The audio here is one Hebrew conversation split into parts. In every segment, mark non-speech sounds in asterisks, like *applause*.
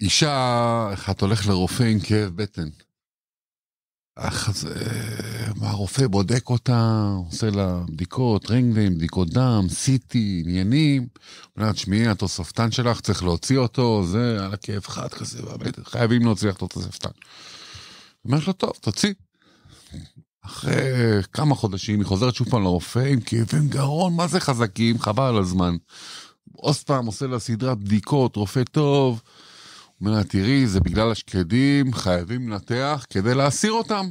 אישה, את הולך לרופא עם כאב בטן. אך זה, אה, מה הרופא בודק אותה, עושה לה בדיקות, רנגלים, בדיקות דם, סיטי, עניינים. אומרת, שמי, התוספתן שלך, צריך להוציא אותו, זה, על הכאב חד כזה, חייבים להוציא לך את התוספתן. אומרת לו, טוב, תוציא. אחרי כמה חודשים היא חוזרת שוב פעם לרופא עם כאבים גרון, מה זה חזקים, חבל על הזמן. עוד פעם עושה לה סדרת בדיקות, רופא טוב. אומר לה, תראי, זה בגלל השקדים, חייבים לנתח כדי להסיר אותם.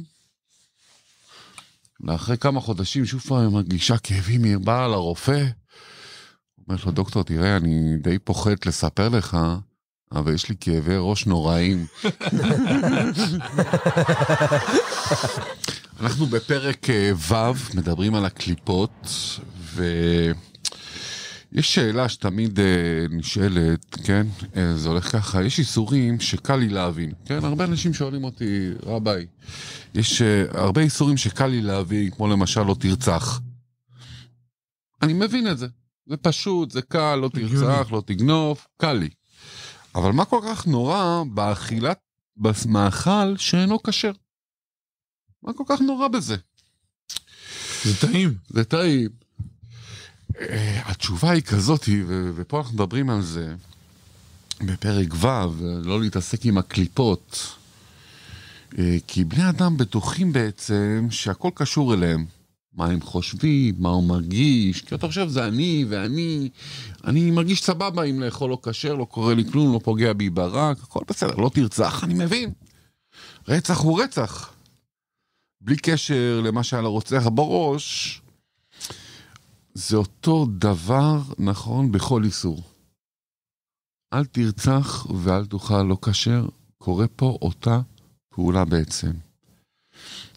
לאחרי כמה חודשים שוב פעם מרגישה כאבים, היא באה לרופא. אומרת לו, דוקטור, תראה, אני די פוחדת לספר לך, אבל יש לי כאבי ראש נוראים. *laughs* אנחנו בפרק אה, ו' מדברים על הקליפות, ו... יש שאלה שתמיד אה, נשאלת, כן? אה, זה הולך ככה, יש איסורים שקל לי להבין, כן? הרבה אנשים שואלים אותי, רביי, יש אה, הרבה איסורים שקל לי להבין, כמו למשל לא תרצח. אני מבין את זה, זה פשוט, זה קל, לא תרצח, לא תגנוב, קל לי. אבל מה כל כך נורא באכילת, מאכל שאינו כשר? מה כל כך נורא בזה? זה טעים. זה טעים. אה, התשובה היא כזאת, ופה אנחנו מדברים על זה בפרק ו', לא להתעסק עם הקליפות, אה, כי בני אדם בטוחים בעצם שהכל קשור אליהם. מה הם חושבים, מה הוא מרגיש, כי אתה חושב זה אני ואני, אני מרגיש סבבה אם לאכול לא כשר, לא קורה לי כלום, לא פוגע בי ברק, הכל בסדר, לא תרצח, אני מבין. רצח הוא רצח. בלי קשר למה שהיה לרוצח בראש, זה אותו דבר נכון בכל איסור. אל תרצח ואל תאכל לא כשר, קורה פה אותה פעולה בעצם.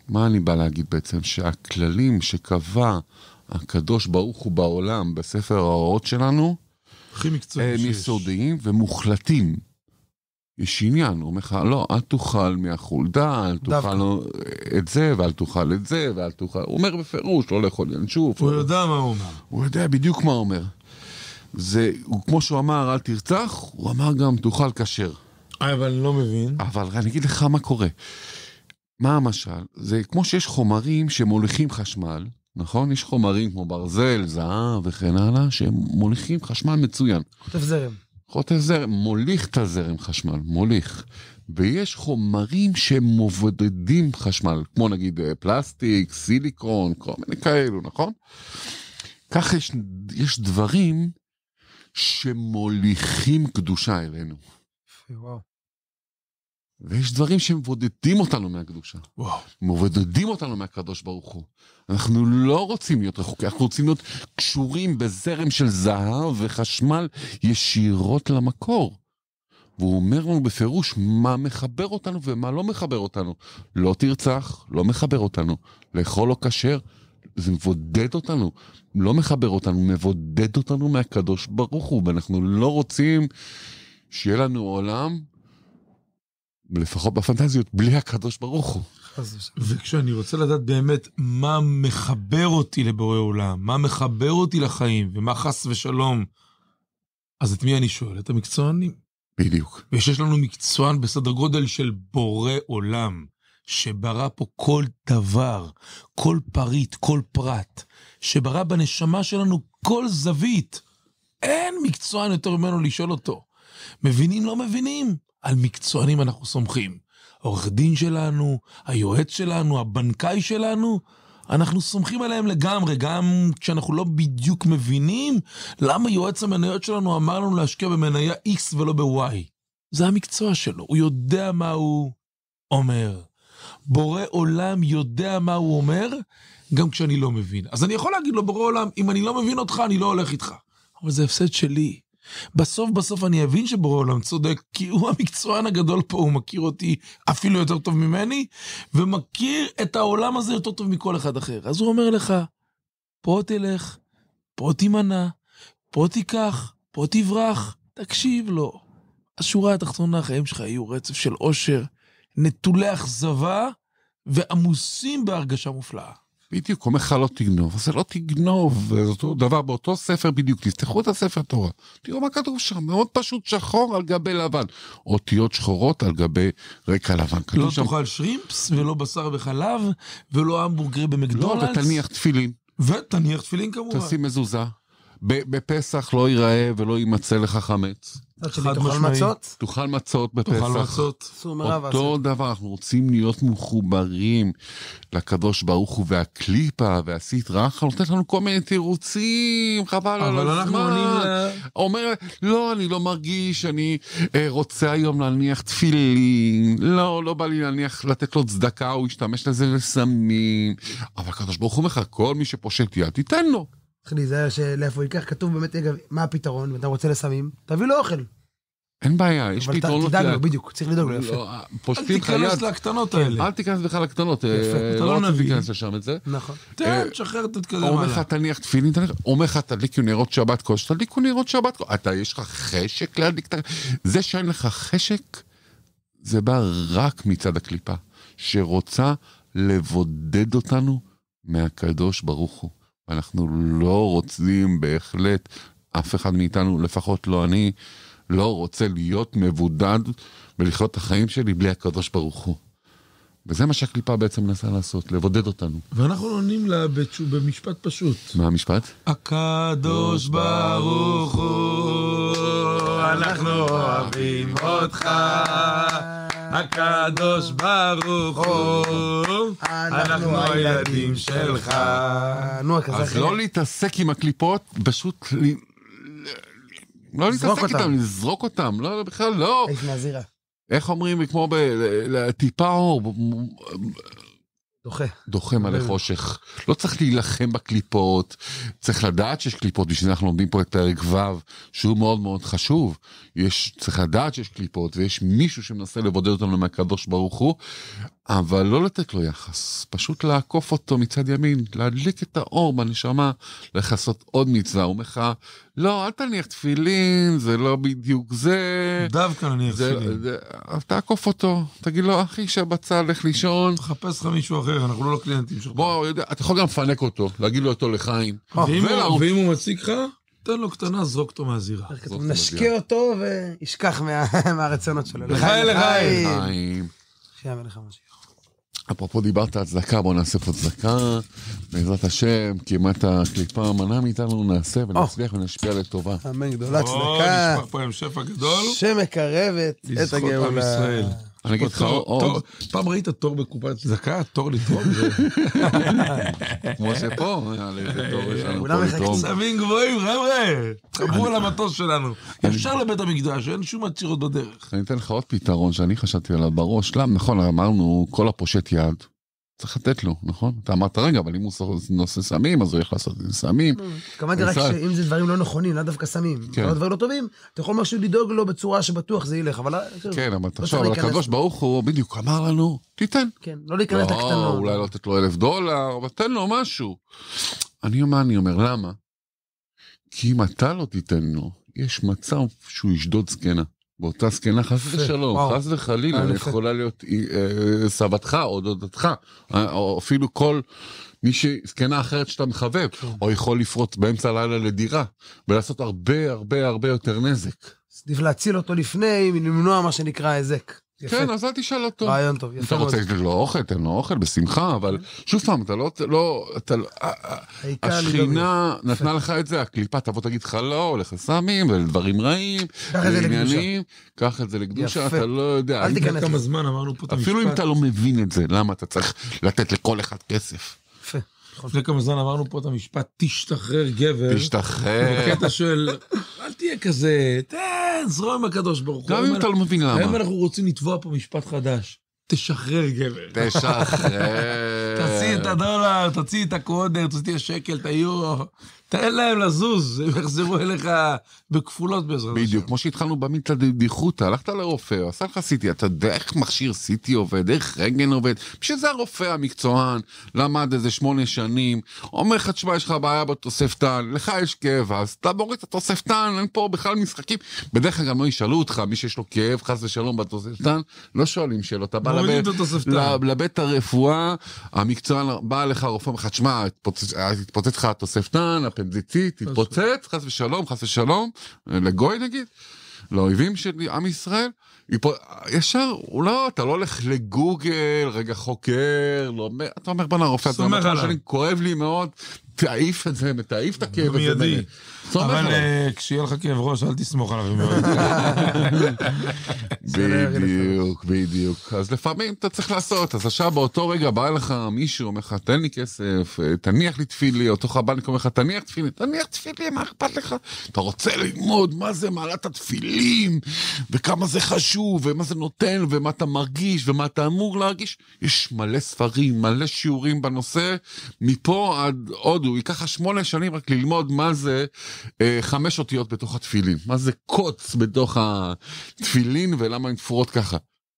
מה אני בא להגיד בעצם? שהכללים שקבע הקדוש ברוך הוא בעולם בספר ההוראות שלנו, הכי מקצועי שיש. הם יסודיים ומוחלטים. יש עניין, הוא אומר לך, לא, אל תאכל מהחולדה, אל תאכל לא, את זה, ואל תאכל את זה, ואל תאכל... הוא אומר בפירוש, לא לאכול ינשוף. הוא לא- יודע מה הוא אומר. הוא יודע בדיוק מה הוא אומר. זה, הוא, כמו שהוא אמר, אל תרצח, הוא אמר גם, תאכל כשר. אה, אבל אני לא מבין. אבל אני אגיד לך מה קורה. מה המשל? זה כמו שיש חומרים שמוליכים חשמל, נכון? יש חומרים כמו ברזל, זהב וכן הלאה, שהם מוליכים חשמל מצוין. כותב זרם. חוטא זרם מוליך את הזרם חשמל, מוליך. ויש חומרים שמבודדים חשמל, כמו נגיד אה, פלסטיק, סיליקון, כל מיני כאלו, נכון? כך יש, יש דברים שמוליכים קדושה אלינו. וואו. ויש דברים שמבודדים אותנו מהקדושה. וואו. מבודדים אותנו מהקדוש ברוך הוא. אנחנו לא רוצים להיות רחוקים, אנחנו רוצים להיות קשורים בזרם של זהב וחשמל ישירות למקור. והוא אומר לנו בפירוש מה מחבר אותנו ומה לא מחבר אותנו. לא תרצח, לא מחבר אותנו. לאכול לא כשר, זה מבודד אותנו. לא מחבר אותנו, מבודד אותנו מהקדוש ברוך הוא, ואנחנו לא רוצים שיהיה לנו עולם לפחות בפנטזיות, בלי הקדוש ברוך הוא. וכשאני רוצה לדעת באמת מה מחבר אותי לבורא עולם, מה מחבר אותי לחיים, ומה חס ושלום, אז את מי אני שואל? את המקצוענים. בדיוק. ושיש לנו מקצוען בסדר גודל של בורא עולם, שברא פה כל דבר, כל פריט, כל פרט, שברא בנשמה שלנו כל זווית. אין מקצוען יותר ממנו לשאול אותו. מבינים, לא מבינים. על מקצוענים אנחנו סומכים. העורך דין שלנו, היועץ שלנו, הבנקאי שלנו, אנחנו סומכים עליהם לגמרי, גם כשאנחנו לא בדיוק מבינים למה יועץ המניות שלנו אמר לנו להשקיע במניה X ולא ב-Y. זה המקצוע שלו, הוא יודע מה הוא אומר. בורא עולם יודע מה הוא אומר, גם כשאני לא מבין. אז אני יכול להגיד לו, בורא עולם, אם אני לא מבין אותך, אני לא הולך איתך. אבל זה הפסד שלי. בסוף בסוף אני אבין שבורא עולם צודק, כי הוא המקצוען הגדול פה, הוא מכיר אותי אפילו יותר טוב ממני, ומכיר את העולם הזה יותר טוב מכל אחד אחר. אז הוא אומר לך, פה תלך, פה תימנע, פה תיקח, פה תברח, תקשיב לו. השורה התחתונה, החיים שלך יהיו רצף של עושר, נטולי אכזבה ועמוסים בהרגשה מופלאה. בדיוק, אומר לך לא תגנוב, זה לא תגנוב, זה אותו דבר באותו ספר בדיוק, תפתחו את הספר תורה, תראו מה כתוב שם, מאוד פשוט שחור על גבי לבן, אותיות שחורות על גבי רקע לבן. לא שם... תאכל שרימפס, ולא בשר וחלב ולא המבורגר במקדונלדס. לא, ותניח תפילין. ותניח תפילין כמובן. תשים מזוזה. בפסח לא ייראה ולא יימצא לך חמץ. תאכל מצות? תאכל מצות בפסח. תאכל מצות. אותו דבר, אנחנו רוצים להיות מחוברים לקדוש ברוך הוא, והקליפה, והסית רחה, נותנת לנו כל מיני תירוצים, חבל על הזמן. אבל אנחנו עונים אומר, לא, אני לא מרגיש, אני אה, רוצה היום להניח תפילין, לא, לא בא לי להניח, לתת לו צדקה, הוא ישתמש לזה לסמים. אבל הקדוש ברוך הוא אומר כל מי שפושט יד, תיתן לו. צריך להיזהר לאיפה הוא ייקח, כתוב באמת, אגב, מה הפתרון, אם אתה רוצה לסמים, תביא לו אוכל. אין בעיה, יש פתרונות. אבל תדאג לו, בדיוק, צריך לדאוג לו יפה. לא, אה, אל תיכנס לקטנות כן, האלה. אל תיכנס בכלל לקטנות, אה, יפה, לא, לא רציתי להיכנס לשם את זה. נכון. תן, אה, תשחרר, את תתקדם אומר לך תניח תפילין, תניח, אומר לך תדליקו נרות שבת קודש, תדליקו נרות שבת קודש. אתה, יש לך חשק להדליק את ה... זה שאין לך חשק, זה בא רק מצד הקליפה, שרוצה לבודד אותנו מהקדוש ברוך הוא. אנחנו לא רוצים בהחלט, אף אחד מאיתנו, לפחות לא אני, לא רוצה להיות מבודד ולחיות את החיים שלי בלי הקדוש ברוך הוא. וזה מה שהקליפה בעצם מנסה לעשות, לבודד אותנו. ואנחנו עונים לה בתשוב, במשפט פשוט. מה המשפט? הקדוש ברוך הוא, אנחנו אוהבים אותך. הקדוש ברוך הוא, אנחנו הילדים שלך. אז לא להתעסק עם הקליפות, פשוט... לא להתעסק איתם, לזרוק אותם, לא, לא בכלל לא. איך אומרים, כמו טיפה אור, דוחה. דוחה מלא חושך. לא צריך להילחם בקליפות, צריך לדעת שיש קליפות, בשביל אנחנו לומדים פה את פרק ו', שהוא מאוד מאוד חשוב. יש, צריך לדעת שיש קליפות, ויש מישהו שמנסה לבודד אותנו מהקדוש ברוך הוא, אבל לא לתת לו יחס, פשוט לעקוף אותו מצד ימין, להדליק את האור בנשמה, לכסות עוד מצווה. ומחאה. לא, אל תניח תפילין, זה לא בדיוק זה. דווקא נניח לא תפילין. תעקוף אותו, תגיד לו, אחי, שבצד, לך לישון. תחפש לך מישהו אחר, אנחנו לא קליינטים שלך. בוא, יודע, אתה יכול גם לפנק אותו, להגיד לו אותו לחיים. אה, ואם הוא מציג לך? תן לו קטנה, זרוק אותו מהזירה. נשקה אותו וישכח *laughs* מהרצונות שלו. לחיים, לחיים. שיהיה מלך המשיח. אפרופו דיברת על צדקה, בואו נעשה פה צדקה. בעזרת השם, כמעט הקליפה מנעה מאיתנו, נעשה ונצליח ונשפיע לטובה. אמן, גדולה צדקה. או, נשמע פה עם שפע גדול. שמקרבת את הגאולה. לזכות עם ישראל. אני אגיד לך עוד... פעם ראית תור בקופת צדקה? תור לתרום? *laughs* כמו שפה, אה, כולם מחכים גבוהים, חבר'ה, חברו על המטוס שלנו. אפשר לבית המקדש, אין שום עצירות בדרך. אני אתן לך עוד פתרון שאני חשבתי עליו בראש. למה, נכון, אמרנו, כל הפושט יד. צריך לתת לו, נכון? אתה אמרת רגע, אבל אם הוא נושא סמים, אז הוא יכול לעשות את זה סמים. אמ, התכוונתי רק שאם זה דברים לא נכונים, לאו דווקא סמים, כן. דברים לא טובים, אתה יכול משהו לדאוג לו בצורה שבטוח זה ילך, אבל... אה, כן, כאילו, אבל לא תחשוב, אבל הקדוש ברוך הוא בדיוק אמר לנו, תיתן. כן, לא להיכנס לא, לקטנות. אולי לא לתת לו אלף דולר, אבל תן לו משהו. אני, אומר, אני אומר, למה? כי אם אתה לא תיתן לו, יש מצב שהוא ישדוד זקנה. באותה זקנה חס ושלום, חס וחלילה, אני אה, יכולה להיות אה, אה, סבתך או דודתך, או אפילו כל מי שזקנה אחרת שאתה מחבב, כן. או יכול לפרוץ באמצע הלילה לדירה ולעשות הרבה הרבה הרבה יותר נזק. עדיף להציל אותו לפני, למנוע מה שנקרא היזק. כן, אז אל תשאל אותו. רעיון טוב, יפה. אתה רוצה לתת לו אוכל, תן לו אוכל, בשמחה, אבל כן. שוב פעם, אתה לא... לא, לא השכינה נתנה לך את זה, הקליפה תבוא תגיד לך לא, לחסמים, ולדברים רעים, לעניינים, קח את זה לקדושה, אתה לא יודע. אל תיכנס. כמה זמן אמרנו פה את המשפט. אפילו אם אתה לא מבין את זה, למה אתה צריך לתת לכל אחד כסף? לפני כמה זמן אמרנו פה את המשפט, תשתחרר גבר. תשתחרר. בקטע של, אל תהיה כזה, תן, זרום עם הקדוש ברוך הוא. גם אם אתה לא מבין למה. היום אנחנו רוצים לתבוע פה משפט חדש. תשחרר גבר. תשחרר. *laughs* תוציא את הדולר, תוציא את הקודר, תוציא את השקל, את היורו. תן להם לזוז, הם יחזרו אליך בכפולות בעזרת השם. בדיוק, כמו שהתחלנו במינטה דיחותא, הלכת לרופא, עשה לך סיטי, אתה יודע איך מכשיר סיטי עובד, איך רנגן עובד, בשביל זה הרופא המקצוען, למד איזה שמונה שנים, אומר לך, תשמע, יש לך בעיה בתוספתן, לך יש כאב, אז אתה מוריד את התוספתן, אין פה בכלל משחקים. בדרך כלל גם לא ישאלו אותך, מי שיש לו כאב, חס ושלום, בתוספתן, לא שואלים שאלות, אתה בא לבית הרפואה, המקצוען, בא אליך הרופא, אומר לך, תשמע, אה, התפוצץ לך התוספתן, תדליתי, תתפוצץ, חס ושלום, חס ושלום, לגוי נגיד, לאויבים של עם ישראל. ישר, הוא לא, אתה לא הולך לגוגל, רגע חוקר, לא, אתה אומר בוא רופא, סומך עליו. כואב לי מאוד, תעיף את זה, תעיף את הכאב הזה. מיידי. אבל לא. אה, כשיהיה לך כאב ראש, אל תסמוך עליו. לא בדיוק, בדיוק. אז לפעמים אתה צריך לעשות, אז עכשיו באותו רגע בא לך מישהו, אומר לך, תן לי כסף, אה, תניח לי תפילי, אותו חבלניק אומר לך, תניח תפילי, תניח תפילי, מה אכפת לך? אתה רוצה ללמוד מה זה מעלת התפילים, וכמה זה חשוב, ומה זה נותן, ומה אתה מרגיש, ומה אתה אמור להרגיש. יש מלא ספרים, מלא שיעורים בנושא, מפה עד עוד... ללמוד, הוא ייקח לך שמונה שנים רק ללמוד מה זה אה, חמש אותיות בתוך התפילין, מה זה קוץ בתוך התפילין ולמה הן תפורות ככה.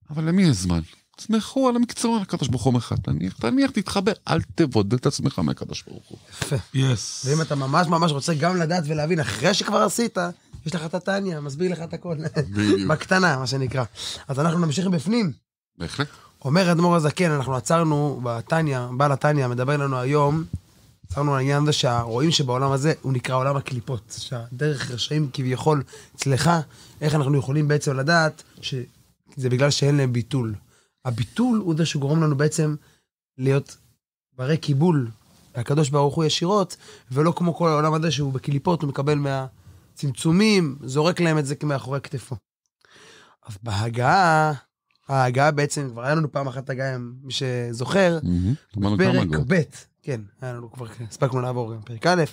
אבל למי יש זמן? תסמכו על המקצוע, הקדוש ברוך הוא מחד, תניח, תניח, תתחבר, אל תבודד את עצמך מהקדוש ברוך הוא. יפה. יס. ואם אתה ממש ממש רוצה גם לדעת ולהבין, אחרי שכבר עשית, יש לך את התניא, מסביר לך את הכל. בדיוק. בקטנה, מה שנקרא. אז אנחנו נמשיך בפנים. בהחלט. אומר אדמו"ר הזקן, אנחנו עצרנו בתניא, בעל התניא, מדבר לנו היום דיברנו על העניין הזה שהרואים שבעולם הזה הוא נקרא עולם הקליפות. שהדרך רשעים כביכול אצלך, איך אנחנו יכולים בעצם לדעת שזה בגלל שאין להם ביטול. הביטול הוא זה שגורם לנו בעצם להיות ברי קיבול מהקדוש ברוך הוא ישירות, ולא כמו כל העולם הזה שהוא בקליפות, הוא מקבל מהצמצומים, זורק להם את זה מאחורי כתפו. אז בהגעה, ההגעה בעצם, כבר היה לנו פעם אחת הגעה, מי שזוכר, mm-hmm. פרק ב', כן, היה לנו כבר, הספקנו לעבור גם פרק א',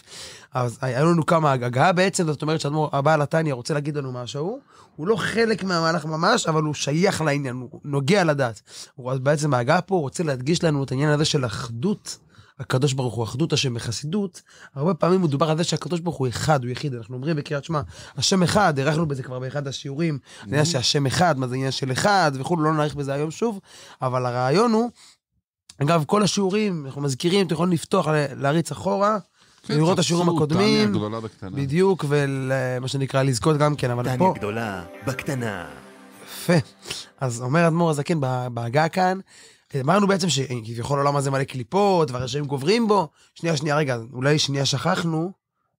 אז היה לנו כמה, הגעה בעצם, זאת אומרת שאדמו"ר הבעל התניא רוצה להגיד לנו משהו, הוא לא חלק מהמהלך ממש, אבל הוא שייך לעניין, הוא נוגע לדת. אז בעצם ההגעה פה, הוא רוצה להדגיש לנו את העניין הזה של אחדות הקדוש ברוך הוא, אחדות השם בחסידות, הרבה פעמים מדובר על זה שהקדוש ברוך הוא אחד, הוא יחיד, אנחנו אומרים בקריאת שמע, השם אחד, הארכנו בזה כבר באחד השיעורים, זה mm-hmm. עניין שהשם אחד, מה זה עניין של אחד וכולו, לא נאריך בזה היום שוב, אבל הרעיון הוא אגב, כל השיעורים, אנחנו מזכירים, אתם יכולים לפתוח, להריץ אחורה. כן, לראות את השיעורים הקודמים, בדיוק, ומה שנקרא לזכות גם כן, אבל פה... טניה גדולה, בקטנה. יפה. אז אומר אדמו"ר הזקן בעגה כאן, אמרנו בעצם שכביכול העולם הזה מלא קליפות, והרשעים גוברים בו. שנייה, שנייה, רגע, אולי שנייה שכחנו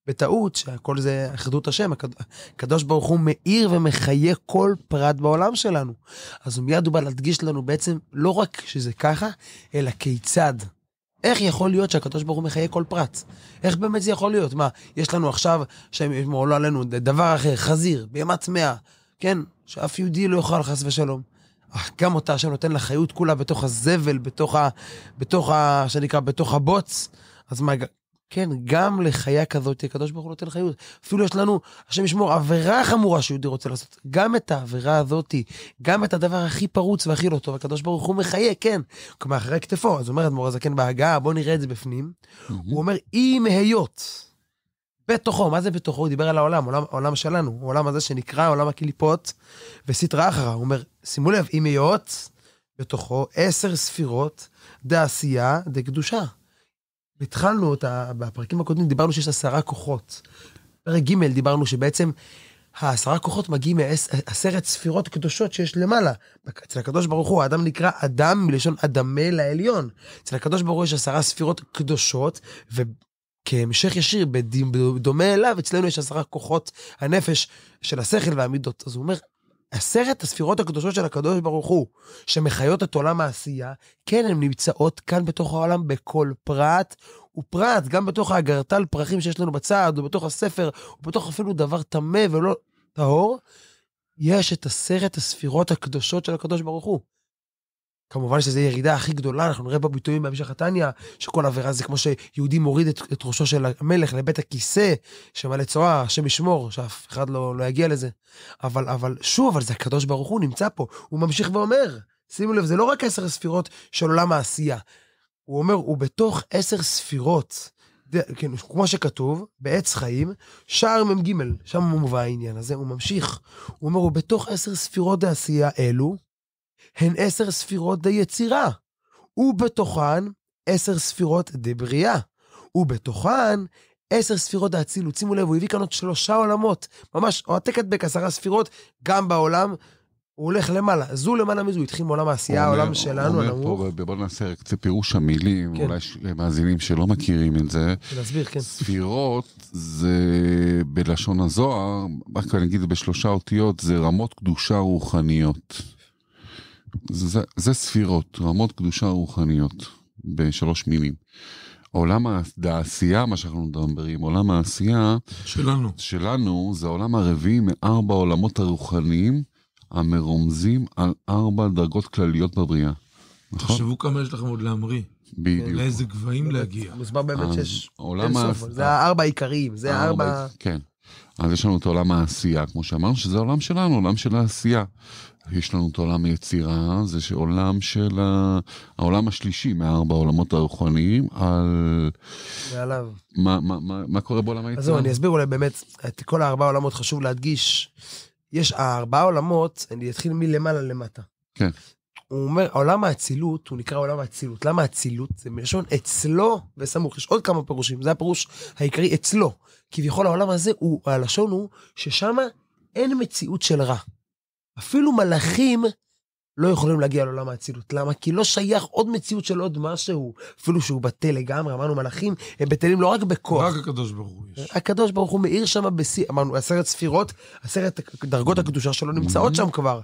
בטעות, שהכל זה אחדות השם, הקדוש ברוך הוא מאיר ומחיה כל פרט בעולם שלנו. אז מיד הוא בא להדגיש לנו בעצם לא רק שזה ככה, אלא כיצד. איך יכול להיות שהקדוש ברוך הוא מחיה כל פרט? איך באמת זה יכול להיות? מה, יש לנו עכשיו, שהם עולה עלינו דבר אחר, חזיר, בהמה צמאה, כן, שאף יהודי לא יאכל חס ושלום. אך גם אותה השם נותן לחיות כולה בתוך הזבל, בתוך ה... בתוך ה... שנקרא, בתוך הבוץ. אז מה, כן, גם לחיה כזאת, הקדוש ברוך הוא נותן חיות. אפילו יש לנו, השם ישמור, עבירה חמורה שיהודי רוצה לעשות. גם את העבירה הזאת, גם את הדבר הכי פרוץ והכי לא טוב, הקדוש ברוך הוא מחיה, כן. כלומר, אחרי כתפו, אז אומר אדמו"ר הזקן בהגה, בוא נראה את זה בפנים. Mm-hmm. הוא אומר, אם היות. בתוכו, מה זה בתוכו? הוא דיבר על העולם, העולם, העולם שלנו, העולם הזה שנקרא עולם הקליפות וסטרא אחרא. הוא אומר, שימו לב, אם היות, בתוכו עשר ספירות דעשייה דקדושה. התחלנו אותה, בפרקים הקודמים דיברנו שיש עשרה כוחות. פרק ג' דיברנו שבעצם העשרה כוחות מגיעים מעשרת ספירות קדושות שיש למעלה. אצל הקדוש ברוך הוא האדם נקרא אדם מלשון אדמה לעליון. אצל הקדוש ברוך הוא יש עשרה ספירות קדושות, ו... כהמשך ישיר, בדומה אליו, אצלנו יש עשרה כוחות הנפש של השכל והמידות. אז הוא אומר, עשרת הספירות הקדושות של הקדוש ברוך הוא, שמחיות את עולם העשייה, כן, הן נמצאות כאן בתוך העולם בכל פרט ופרט, גם בתוך האגרטל פרחים שיש לנו בצד, ובתוך הספר, ובתוך אפילו דבר טמא ולא טהור, יש את עשרת הספירות הקדושות של הקדוש ברוך הוא. כמובן שזו ירידה הכי גדולה, אנחנו נראה בביטויים בהמשך התניא, שכל עבירה זה כמו שיהודי מוריד את, את ראשו של המלך לבית הכיסא, שמלא צואה, השם ישמור, שאף אחד לא, לא יגיע לזה. אבל, אבל שוב, אבל זה הקדוש ברוך הוא נמצא פה, הוא ממשיך ואומר, שימו לב, זה לא רק עשר ספירות של עולם העשייה. הוא אומר, הוא בתוך עשר ספירות. כן, כמו שכתוב, בעץ חיים, שער מ"ג, שם מובא העניין הזה, הוא ממשיך. הוא אומר, הוא בתוך עשר ספירות העשייה אלו, הן עשר ספירות די יצירה, ובתוכן עשר ספירות די בריאה, ובתוכן עשר ספירות דאצילות. שימו לב, הוא הביא כאן עוד שלושה עולמות, ממש עותק הדבק, עשרה ספירות, גם בעולם. הוא הולך למעלה, זו למעלה מזו, התחיל מעולם העשייה, אומר, העולם שלנו, הנמוך. הוא אומר פה, בוא נעשה רק קצת פירוש המילים, כן. אולי יש מאזינים שלא מכירים את זה. להסביר, כן. ספירות זה בלשון הזוהר, רק אני אגיד בשלושה אותיות, זה רמות קדושה רוחניות. זה, זה ספירות, רמות קדושה רוחניות, בשלוש מילים. עולם העשייה, מה שאנחנו מדברים, עולם העשייה... שלנו. שלנו, זה העולם הרביעי מארבע עולמות הרוחניים המרומזים על ארבע דרגות כלליות בבריאה. נכון? תחשבו כמה יש לכם עוד להמריא. בדיוק. לאיזה גבהים להגיע. מוסבר באמת שיש אין סוף, זה הארבע העיקריים, זה הארבע... כן. אז יש לנו את עולם העשייה, כמו שאמרנו, שזה עולם שלנו, עולם של העשייה. יש לנו את עולם היצירה, זה שעולם של ה... העולם השלישי מארבע העולמות הרוחניים, על... ועליו. מה, מה, מה, מה קורה בעולם היצירה? אז זהו, אני אסביר אולי באמת, את כל הארבע העולמות חשוב להדגיש. יש ארבע עולמות, אני אתחיל מלמעלה למטה. כן. הוא אומר, עולם האצילות, הוא נקרא עולם האצילות. למה אצילות? זה מלשון אצלו וסמוך. יש עוד כמה פירושים, זה הפירוש העיקרי אצלו. כביכול העולם הזה, הוא, הלשון הוא, ששם אין מציאות של רע. אפילו מלאכים לא יכולים להגיע לעולם האצילות. למה? כי לא שייך עוד מציאות של עוד משהו, אפילו שהוא בטל לגמרי. אמרנו, מלאכים הם בטלים לא רק בכוח. רק הקדוש ברוך הוא יש. הקדוש ברוך הוא מאיר שם בשיא, אמרנו, עשרת ספירות, עשרת דרגות הקדושה שלו נמצאות mm-hmm. שם כבר.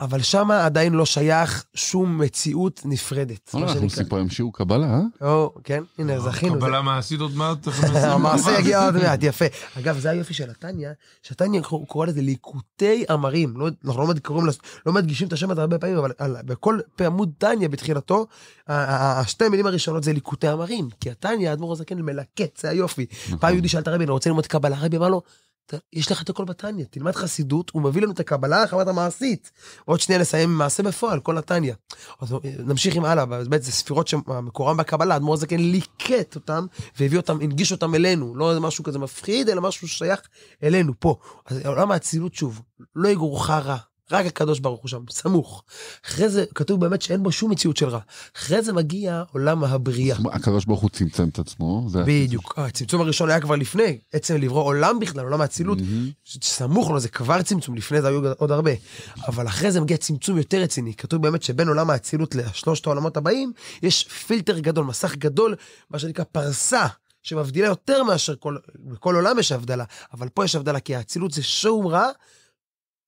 אבל שם עדיין לא שייך שום מציאות נפרדת. אנחנו עושים פה המשיעו קבלה, אה? או, כן, הנה, אה, זכינו. קבלה מעשית עוד מעט. *laughs* המעשה יגיע עוד מעט, יפה. אגב, זה היופי של התניא, שהתניא קורא לזה ליקוטי אמרים. לא, אנחנו לא, לא מדגישים את השם הזה הרבה פעמים, אבל אה, בכל עמוד תניא בתחילתו, השתי מילים הראשונות זה ליקוטי אמרים. כי התניא, האדמו"ר הזקן מלקט, זה היופי. נכון. פעם יהודי שאל את הרבי, אני רוצה ללמוד קבלה, הרבי אמר לו, יש לך את הכל בתניא, תלמד חסידות, הוא מביא לנו את הקבלה חברת המעשית. עוד שנייה נסיים עם מעשה בפועל, כל התניא. נמשיך עם הלאה, באמת זה ספירות שמקורן בקבלה, אדמו"ר הזקן ליקט אותם והביא אותם, הנגיש אותם אלינו, לא איזה משהו כזה מפחיד, אלא משהו ששייך אלינו, פה. אז עולם האצילות שוב, לא יגורך רע, רק הקדוש ברוך הוא שם, סמוך. אחרי זה כתוב באמת שאין בו שום מציאות של רע. אחרי זה מגיע עולם הבריאה. הקדוש ברוך הוא צמצם את עצמו. בדיוק. אה, הצמצום הראשון היה כבר לפני, עצם לברוא עולם בכלל, עולם האצילות. סמוך לו, לא, זה כבר צמצום, לפני זה היו עוד הרבה. אבל אחרי זה מגיע צמצום יותר רציני. כתוב באמת שבין עולם האצילות לשלושת העולמות הבאים, יש פילטר גדול, מסך גדול, מה שנקרא פרסה. שמבדילה יותר מאשר כל, בכל עולם יש הבדלה, אבל פה יש הבדלה כי האצילות זה שום רע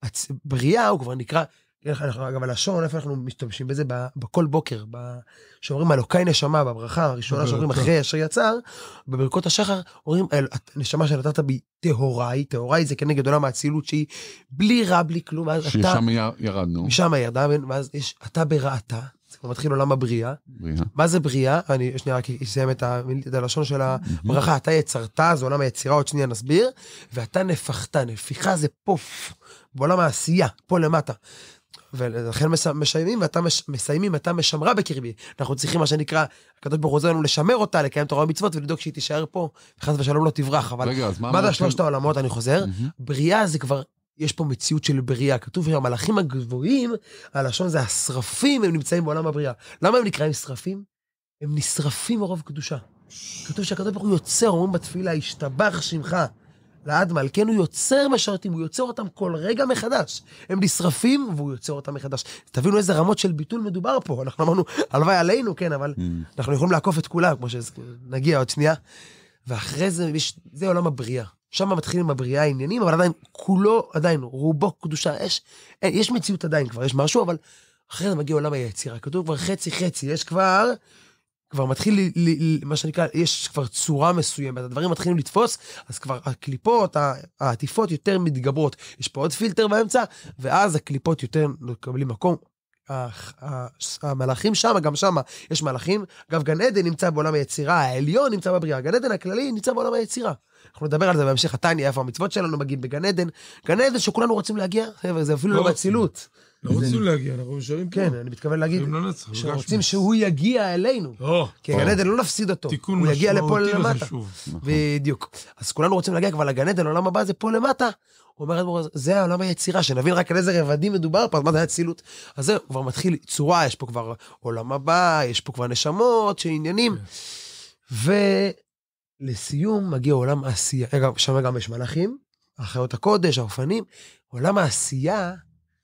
הצ... בריאה הוא כבר נקרא, אנחנו, אגב, הלשון, איפה אנחנו משתמשים בזה? בכל בוקר, כשאומרים אלוקי נשמה בברכה הראשונה שאומרים אחרי אשר יצר, בברכות השחר אומרים, נשמה שנתת בי טהוראי, טהוראי זה כנגד עולם האצילות שהיא בלי רע, בלי כלום, ואז אתה... ששם ירדנו. משם ירדה, ואז יש, אתה ברעתה, הוא מתחיל עולם הבריאה. בריאה. מה זה בריאה? אני שנייה רק אסיים את, את הלשון של הברכה. אתה יצרת, זה עולם היצירה, עוד שנייה נסביר. ואתה נפחת, נפיחה זה פוף, בעולם העשייה, פה למטה. ולכן מסיימים, ואתה מש, מסיימים, אתה משמרה בקרבי. אנחנו צריכים, מה שנקרא, הקדוש ברוך הוא עוזר לנו לשמר אותה, לקיים תורה ומצוות ולדאוג שהיא תישאר פה, וחס ושלום לא תברח. אבל רגע, מה זה שלושת העולמות, אני חוזר? Mm-hmm. בריאה זה כבר יש פה מציאות של בריאה. כתוב שהמלאכים הגבוהים, הלשון זה השרפים, הם נמצאים בעולם הבריאה. למה הם נקראים שרפים? הם נשרפים מרוב קדושה. כתוב שהקדוש ברוך הוא יוצר, אומרים בתפילה, ישתבח שמך. לעד מלכנו יוצר משרתים, הוא יוצר אותם כל רגע מחדש. הם נשרפים והוא יוצר אותם מחדש. תבינו איזה רמות של ביטול מדובר פה. אנחנו אמרנו, הלוואי עלינו, כן, אבל mm. אנחנו יכולים לעקוף את כולם, כמו שנגיע עוד שנייה. ואחרי זה, זה עולם הבריאה. שם מתחילים הבריאה העניינים, אבל עדיין כולו, עדיין רובו קדושה, יש, אין, יש מציאות עדיין כבר, יש משהו, אבל אחרי זה מגיע עולם היצירה, כתוב כבר חצי חצי, יש כבר, כבר מתחיל, לי, לי, לי, מה שנקרא, יש כבר צורה מסוימת, הדברים מתחילים לתפוס, אז כבר הקליפות, העטיפות יותר מתגברות, יש פה עוד פילטר באמצע, ואז הקליפות יותר מקבלים מקום, המלאכים שם, גם שם יש מלאכים. אגב, גן עדן נמצא בעולם היצירה, העליון נמצא בבריאה, גן עדן הכללי נמצא בעולם היצירה. אנחנו נדבר על זה בהמשך התניא, איפה המצוות שלנו מגיעים בגן עדן. גן עדן שכולנו רוצים להגיע, חבר'ה, זה אפילו לא באצילות. לא לא רוצים אני... להגיע, אנחנו נשארים פה. כן, אני מתכוון להגיד, לא שרוצים שהוא יגיע אלינו. כי גן עדן לא נפסיד אותו. הוא יגיע לפה למטה. נכון. בדיוק. אז כולנו רוצים להגיע כבר לגן עדן, העולם הבא זה פה למטה. הוא אומר אדמו"ר, זה העולם היצירה, שנבין רק על איזה רבדים מדובר פה, אז מה זה האצילות? אז זהו, כבר מתחיל צורה, יש פה כבר עולם הבא, יש פה כבר נשמות, שעניינים. כן. ולסיום מגיע עולם העשייה, שם גם יש מלאכים, אחיות הקודש, האופנים, עולם העשייה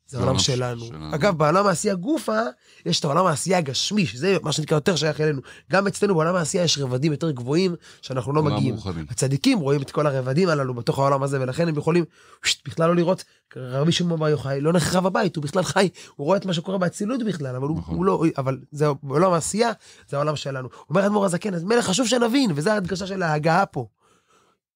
זה העולם שלנו. שלנו. אגב, בעולם העשייה גופה, יש את העולם העשייה הגשמי, שזה מה שנקרא יותר שייך אלינו. גם אצלנו בעולם העשייה יש רבדים יותר גבוהים שאנחנו לא מגיעים. מורחבים. הצדיקים רואים את כל הרבדים הללו בתוך העולם הזה, ולכן הם יכולים פשוט, בכלל לא לראות, רבי שמעון בר יוחאי לא נחרב הבית, הוא בכלל חי, הוא רואה את מה שקורה באצילות בכלל, אבל הוא, נכון. הוא לא, אבל זה עולם העשייה, זה העולם שלנו. אומר אדמו"ר הזקן, מלך חשוב שנבין, וזו ההדגשה של ההגעה פה.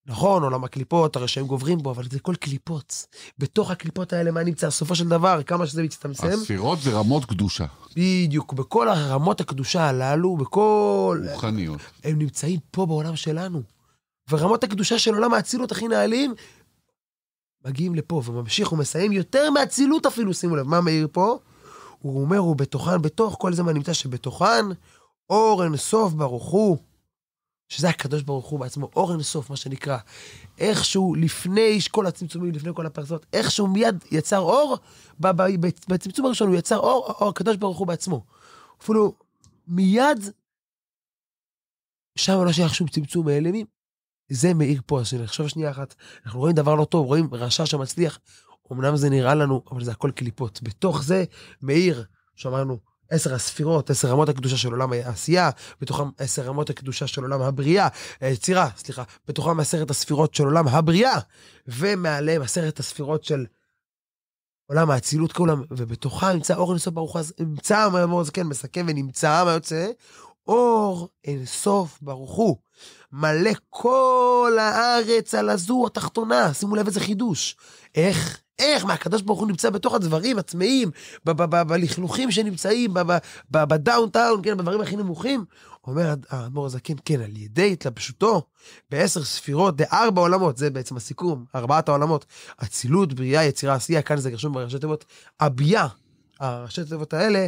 נכון, עולם הקליפות, הרי שהם גוברים בו, אבל זה כל קליפות. בתוך הקליפות האלה, מה נמצא? סופו של דבר, כמה שזה מצטמצם. הספירות זה רמות קדושה. בדיוק, בכל הרמות הקדושה הללו, בכל... רוחניות. הם נמצאים פה בעולם שלנו. ורמות הקדושה של עולם האצילות הכי נעלים, מגיעים לפה, וממשיך ומסיים יותר מאצילות אפילו, שימו לב, מה מאיר פה? הוא אומר, הוא בתוכן, בתוך כל זה מה נמצא שבתוכן, אור אין סוף ברוך הוא. שזה הקדוש ברוך הוא בעצמו, אור אין סוף, מה שנקרא. איכשהו, לפני כל הצמצומים, לפני כל הפרסות, איכשהו מיד יצר אור, בצמצום הראשון הוא יצר אור, או הקדוש ברוך הוא בעצמו. אפילו מיד, שם לא שייך שום צמצום העלמים, זה מאיר פה, אז שנחשוב שנייה אחת, אנחנו רואים דבר לא טוב, רואים רשע שמצליח. אמנם זה נראה לנו, אבל זה הכל קליפות. בתוך זה, מאיר, שמענו, עשר הספירות, עשר רמות הקדושה של עולם העשייה, בתוכם עשר רמות הקדושה של עולם הבריאה, היצירה, אה, סליחה, בתוכם עשרת הספירות של עולם הבריאה, ומעליהם עשרת הספירות של עולם האצילות כעולם, ובתוכה נמצא אור אינסוף ברוך הוא, נמצא מהמור, זה כן, מסכם ונמצא מה יוצא, אור אינסוף ברוך הוא, מלא כל הארץ על הזו התחתונה, שימו לב איזה חידוש. איך איך? מה, הקדוש ברוך הוא נמצא בתוך הדברים הצמאים, בלכלוכים שנמצאים, בדאונטאון, כן, בדברים הכי נמוכים? אומר האדמו"ר הזקן, כן, על ידי התלבשותו בעשר ספירות דארבע עולמות, זה בעצם הסיכום, ארבעת העולמות, אצילות, בריאה, יצירה, עשייה, כאן זה גרשום בראשי תיבות, הביאה, הראשי תיבות האלה,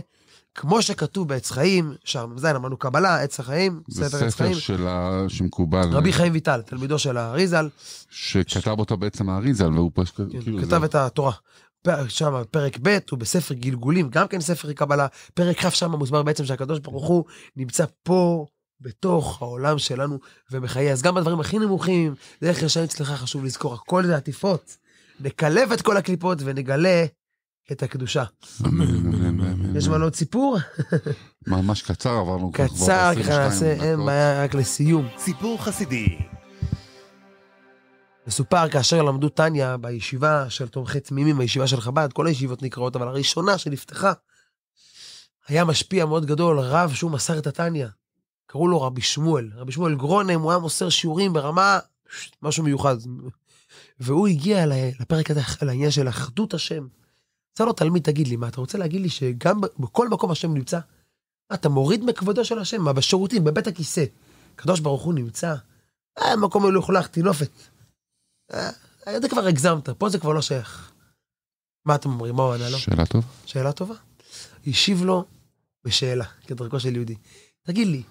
כמו שכתוב בעץ חיים, שם ז' אמרנו קבלה, עץ החיים, ספר עץ חיים. זה ספר ה... שמקובל. רבי חיים ויטל, תלמידו של האריזל. שכתב אותה בעצם האריזל, והוא פשוט... כן, כאילו כתב את התורה. שם פרק ב' הוא בספר גלגולים, גם כן ספר קבלה. פרק כ' שם מוסבר בעצם שהקדוש ברוך הוא נמצא פה. בתוך העולם שלנו ומחיה. אז גם בדברים הכי נמוכים, דרך רשעים אצלך חשוב לזכור, הכל זה עטיפות. נקלב את כל הקליפות ונגלה את הקדושה. אמן, אמן, אמן. כן. יש לנו עוד סיפור? ממש קצר, עברנו כבר 22 דקות. קצר, ככה נעשה, אין בעיה, רק לסיום. סיפור חסידי. מסופר כאשר למדו טניה בישיבה של תומכי תמימים, בישיבה של חב"ד, כל הישיבות נקראות, אבל הראשונה שנפתחה, היה משפיע מאוד גדול, רב שהוא מסר את הטניה. קראו לו רבי שמואל. רבי שמואל גרונם, הוא היה מוסר שיעורים ברמה, משהו מיוחד. והוא הגיע לפרק הזה, לעניין של אחדות השם. עשה לו תלמיד, תגיד לי, מה אתה רוצה להגיד לי שגם בכל מקום השם נמצא? אתה מוריד מכבודו של השם, מה, בשירותים, בבית הכיסא. הקדוש ברוך הוא נמצא, אה, מקום מלוכלך, תינופת. אה, אה, זה כבר הגזמת, פה זה כבר לא שייך. מה אתם אומרים? מה הוא ענה לו? שאלה טובה. שאלה טובה. השיב לו בשאלה, כדרכו של יהודי. תגיד לי,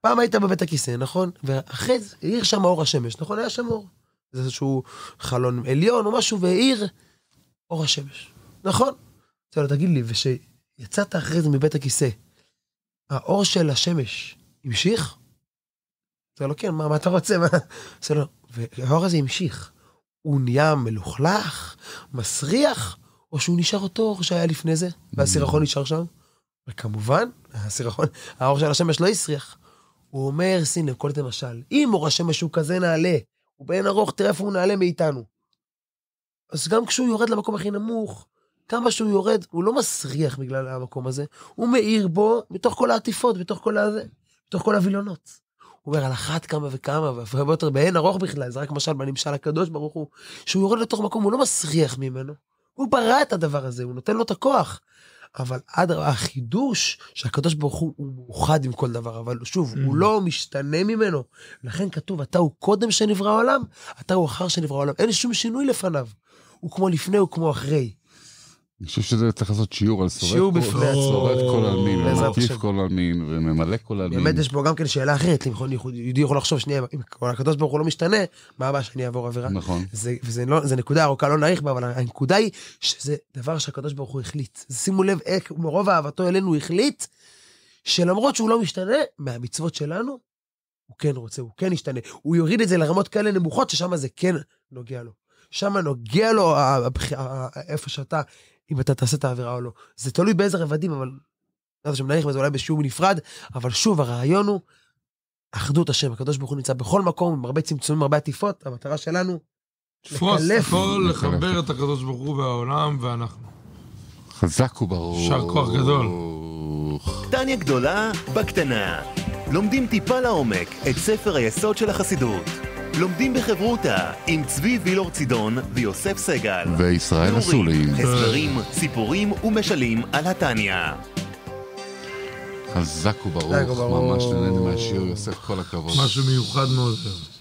פעם היית בבית הכיסא, נכון? ואחרי זה העיר שם אור השמש, נכון? היה שם אור. זה איזשהו חלון עליון או משהו, והעיר אור השמש. נכון. אמרתי תגיד לי, ושיצאת אחרי זה מבית הכיסא, האור של השמש המשיך? אמרתי לו, כן, מה, מה אתה רוצה? מה? אמרתי לו, והאור הזה המשיך. הוא נהיה מלוכלך, מסריח, או שהוא נשאר אותו אור שהיה לפני זה, והסירחון נשאר שם? וכמובן, הסירחון, האור של השמש לא הסריח. הוא אומר, סינה, כל זה משל, אם אור השמש הוא כזה נעלה, הוא בעין ארוך, תראה איפה הוא נעלה מאיתנו. אז גם כשהוא יורד למקום הכי נמוך, כמה שהוא יורד, הוא לא מסריח בגלל המקום הזה, הוא מאיר בו בתוך כל העטיפות, בתוך כל הזה, בתוך כל הווילונות. הוא אומר על אחת כמה וכמה, ואף הרבה יותר באין ארוך בכלל, זה רק משל בנמשל הקדוש ברוך הוא, שהוא יורד לתוך מקום, הוא לא מסריח ממנו. הוא ברא את הדבר הזה, הוא נותן לו את הכוח. אבל עד החידוש שהקדוש ברוך הוא הוא מאוחד עם כל דבר, אבל שוב, mm. הוא לא משתנה ממנו. לכן כתוב, אתה הוא קודם שנברא העולם, אתה הוא אחר שנברא העולם. אין שום שינוי לפניו. הוא כמו לפני, הוא כמו אחרי. אני חושב שזה צריך לעשות שיעור על שורף שיעור בפני עצמו. שורף כל עלמין, ומטיף כל עלמין, וממלא כל עלמין. באמת יש פה גם כן שאלה אחרת, אם יהודי יכול לחשוב שנייה, אם הקדוש ברוך הוא לא משתנה, מה הבא שאני אעבור עבירה? נכון. וזה לא- נקודה ארוכה, לא נאריך בה, אבל הנקודה היא שזה דבר שהקדוש ברוך הוא החליט. שימו לב, איך מרוב אהבתו אלינו החליט, שלמרות שהוא לא משתנה, מהמצוות שלנו, הוא כן רוצה, הוא כן ישתנה. הוא יוריד את זה לרמות כאלה נמוכות, ששם זה כן נוגע לו. שם נוגע לו איפה שאתה אם אתה תעשה את העבירה או לא. זה תלוי באיזה רבדים, אבל... בעזרת השם נאריך בזה אולי בשיעור נפרד, אבל שוב, הרעיון הוא אחדות השם. הקדוש ברוך הוא נמצא בכל מקום, עם הרבה צמצומים, הרבה עטיפות. המטרה שלנו, לפרוס הכל, לחבר את הקדוש ברוך הוא והעולם ואנחנו. חזק וברור. יישר כוח גדול. קטניה גדולה בקטנה. לומדים טיפה לעומק את ספר היסוד של החסידות. לומדים בחברותה עם צבי וילור צידון ויוסף סגל. וישראל אסולין. הסברים, סיפורים ומשלים על התניא. חזק וברוך, ממש נהנה מהשיר, יוסף כל הכבוד. משהו מיוחד מאוד.